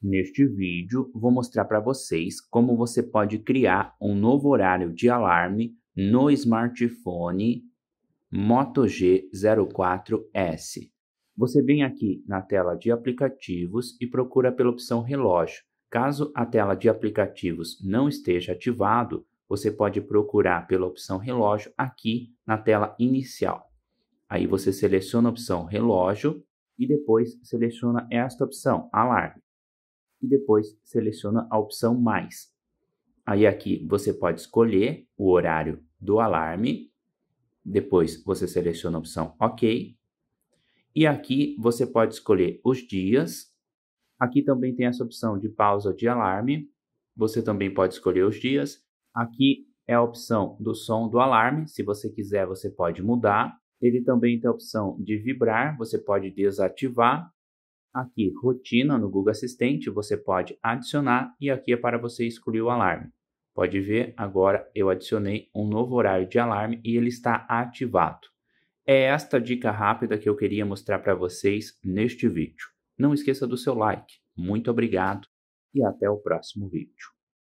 Neste vídeo, vou mostrar para vocês como você pode criar um novo horário de alarme no smartphone Moto G04S. Você vem aqui na tela de aplicativos e procura pela opção relógio. Caso a tela de aplicativos não esteja ativado, você pode procurar pela opção relógio aqui na tela inicial. Aí você seleciona a opção relógio e depois seleciona esta opção, alarme e depois seleciona a opção mais. Aí aqui você pode escolher o horário do alarme, depois você seleciona a opção OK, e aqui você pode escolher os dias. Aqui também tem essa opção de pausa de alarme. Você também pode escolher os dias. Aqui é a opção do som do alarme. Se você quiser, você pode mudar. Ele também tem a opção de vibrar, você pode desativar. Aqui, rotina no Google Assistente, você pode adicionar e aqui é para você excluir o alarme. Pode ver, agora eu adicionei um novo horário de alarme e ele está ativado. É esta dica rápida que eu queria mostrar para vocês neste vídeo. Não esqueça do seu like. Muito obrigado e até o próximo vídeo.